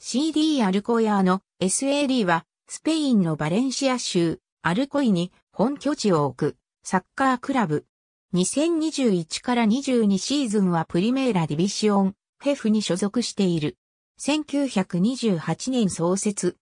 CD アルコヤーの SAD はスペインのバレンシア州アルコイに本拠地を置くサッカークラブ。2021から22シーズンはプリメーラディビシオン、フェフに所属している。1928年創設。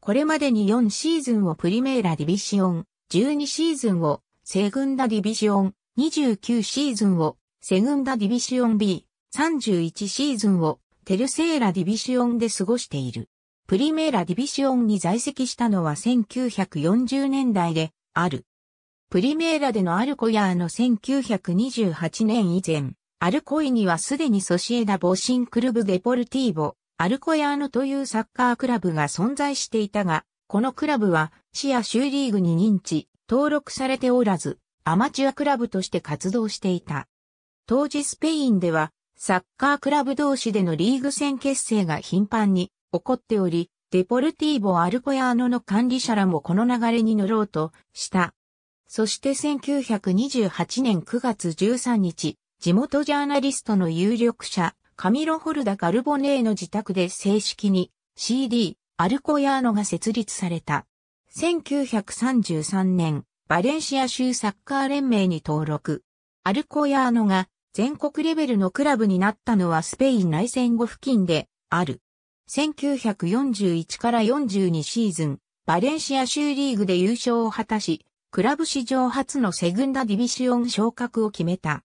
これまでに4シーズンをプリメーラディビシオン、12シーズンをセグンダディビシオン、29シーズンをセグンダディビシオン B、31シーズンをテルセーラ・ディビシオンで過ごしている。プリメーラ・ディビシオンに在籍したのは1940年代である。プリメーラでのアルコヤーの1928年以前、アルコイにはすでにソシエダ・ボシンクルブ・デポルティーボ、アルコヤーノというサッカークラブが存在していたが、このクラブはシア州リーグに認知、登録されておらず、アマチュアクラブとして活動していた。当時スペインではサッカークラブ同士でのリーグ戦結成が頻繁に起こっており、デポルティーボ・アルコヤーノの管理者らもこの流れに乗ろうとした。そして1928年9月13日、地元ジャーナリストの有力者、カミロ・ホルダ・ガルボネーの自宅で正式に CD、アルコヤーノが設立された。1933年、バレンシア州サッカー連盟に登録。アルコヤーノが全国レベルのクラブになったのはスペイン内戦後付近である。1941から42シーズン、バレンシア州リーグで優勝を果たし、クラブ史上初のセグンダディビシオン昇格を決めた。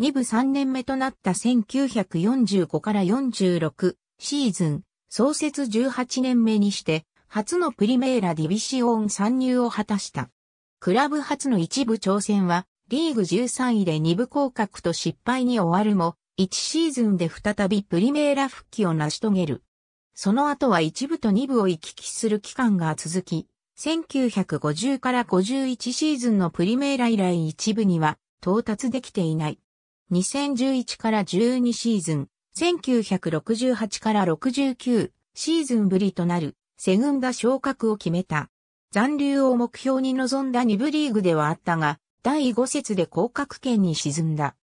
2部3年目となった1945から46シーズン、創設18年目にして、初のプリメーラディビシオン参入を果たした。クラブ初の一部挑戦は、リーグ13位で2部降格と失敗に終わるも、1シーズンで再びプリメーラ復帰を成し遂げる。その後は1部と2部を行き来する期間が続き、1950から51シーズンのプリメーラ以来1部には到達できていない。2011から12シーズン、1968から69シーズンぶりとなるセグンダ昇格を決めた。残留を目標に臨んだ2部リーグではあったが、第5節で降格圏に沈んだ。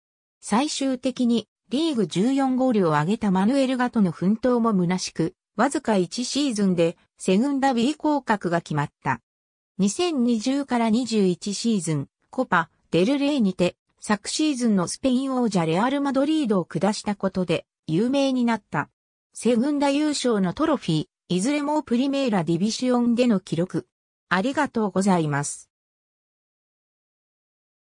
最終的にリーグ14ゴールを挙げたマヌエル・ガトの奮闘も虚しく、わずか1シーズンでセグンダ B 降格が決まった。2020から21シーズン、コパ、デルレイにて、昨シーズンのスペイン王者レアル・マドリードを下したことで有名になった。セグンダ優勝のトロフィー、いずれもプリメーラディビシオンでの記録。ありがとうございます。